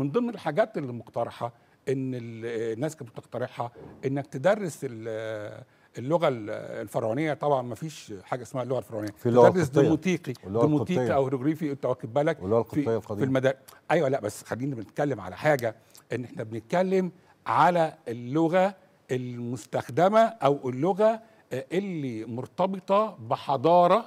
من ضمن الحاجات اللي مقترحه ان الناس كانت بتقترحها انك تدرس اللغه الفرعونيه طبعا ما فيش حاجه اسمها اللغه الفرعونيه في اللغه تدرس ديموتيقي ديموتيقي او هيروغليفي انت واخد بالك في, في المدى ايوه لا بس خلينا بنتكلم على حاجه ان احنا بنتكلم على اللغه المستخدمه او اللغه اللي مرتبطه بحضاره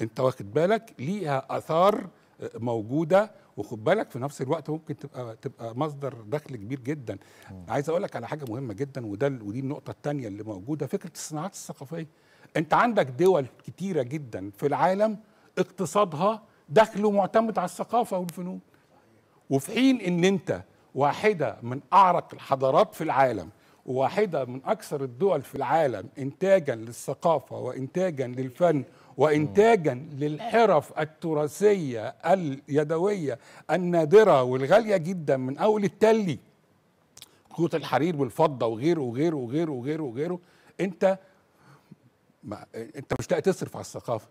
انت واخد بالك ليها اثار موجوده وخد بالك في نفس الوقت ممكن تبقى تبقى مصدر دخل كبير جدا مم. عايز اقول لك على حاجه مهمه جدا وده ودي النقطه الثانيه اللي موجوده فكره الصناعات الثقافيه انت عندك دول كتيره جدا في العالم اقتصادها دخله معتمد على الثقافه والفنون وفي حين ان انت واحده من اعرق الحضارات في العالم وواحده من اكثر الدول في العالم انتاجا للثقافه وانتاجا للفن وانتاجا للحرف التراثيه اليدويه النادره والغاليه جدا من اول التلي خيوط الحرير والفضه وغيره وغيره وغيره وغيره وغيره انت ما انت مش لاقي تصرف على الثقافه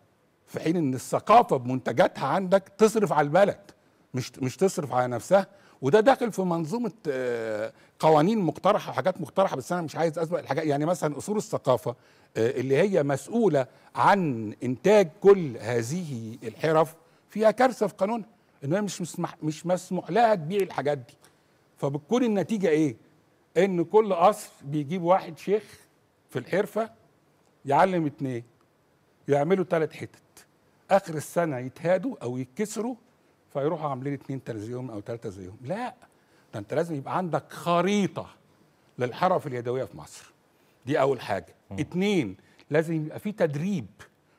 في حين ان الثقافه بمنتجاتها عندك تصرف على البلد مش مش تصرف على نفسها وده داخل في منظومه آه، قوانين مقترحه وحاجات مقترحه بس انا مش عايز اسبق الحاجات يعني مثلا اصول الثقافه آه، اللي هي مسؤوله عن انتاج كل هذه الحرف فيها كارثه في قانونها ان هي مش مسمح مش مسموح لها تبيع الحاجات دي فبتكون النتيجه ايه؟ ان كل قصر بيجيب واحد شيخ في الحرفه يعلم اتنين يعملوا ثلاث حتت اخر السنه يتهادوا او يتكسروا فيروحوا عاملين اتنين زيهم او ثلاثه زيهم لا ده انت لازم يبقى عندك خريطه للحرف اليدويه في مصر دي اول حاجه اثنين اتنين لازم يبقى في تدريب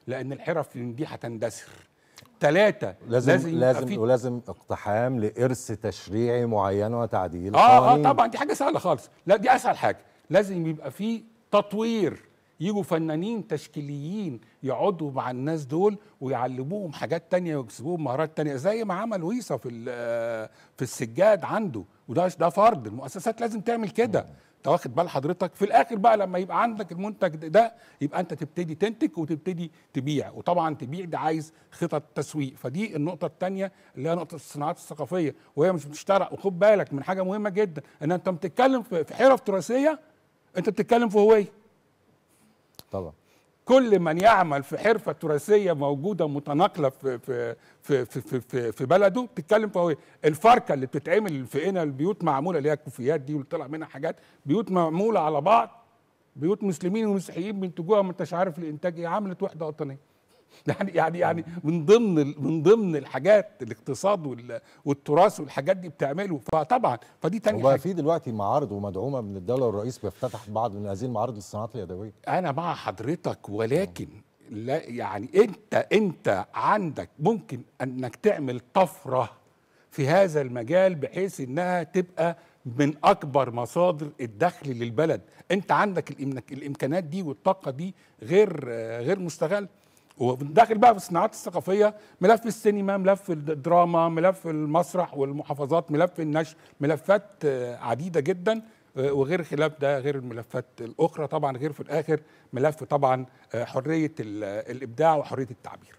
لان الحرف دي هتندثر ثلاثة لازم لازم لازم, ولازم اقتحام لإرث تشريعي معين وتعديل اه اه طبعا دي حاجة سهلة خالص لا دي أسهل حاجة لازم يبقى في تطوير يجوا فنانين تشكيليين يقعدوا مع الناس دول ويعلموهم حاجات تانية ويكسبوهم مهارات تانية زي ما عمل ويصا في آه، في السجاد عنده وده ده فرض المؤسسات لازم تعمل كده انت واخد بال حضرتك في الاخر بقى لما يبقى عندك المنتج ده يبقى انت تبتدي تنتج وتبتدي تبيع وطبعا تبيع ده عايز خطط تسويق فدي النقطه الثانيه اللي هي نقطه الصناعات الثقافيه وهي مش بتشترى وخد بالك من حاجه مهمه جدا ان انت بتتكلم في حرف تراثيه انت بتتكلم في هويه طبعا كل من يعمل في حرفه تراثيه موجوده متناقله في في في في في, في بلده بتتكلم فهو إيه؟ الفركه اللي بتتعمل في هنا البيوت معموله اللي هي الكوفيات دي واللي طلع منها حاجات بيوت معموله على بعض بيوت مسلمين ومسيحيين بينتجوها ما انتش عارف الانتاج ايه عملت وحده وطنيه يعني يعني يعني من ضمن من ضمن الحاجات الاقتصاد والتراث والحاجات دي بتعمله فطبعا فدي تاني حاجه في دلوقتي معارض ومدعومه من الدوله والرئيس بيفتتح بعض من هذه المعارض للصناعات اليدويه انا مع حضرتك ولكن لا يعني انت انت عندك ممكن انك تعمل طفره في هذا المجال بحيث انها تبقى من اكبر مصادر الدخل للبلد انت عندك الامكانات دي والطاقه دي غير غير مستغله وداخل بقى في الصناعات الثقافيه ملف السينما ملف الدراما ملف المسرح والمحافظات ملف النشر ملفات آه، عديده جدا آه، وغير خلاف ده غير الملفات الاخرى طبعا غير في الاخر ملف طبعا آه، حريه الابداع وحريه التعبير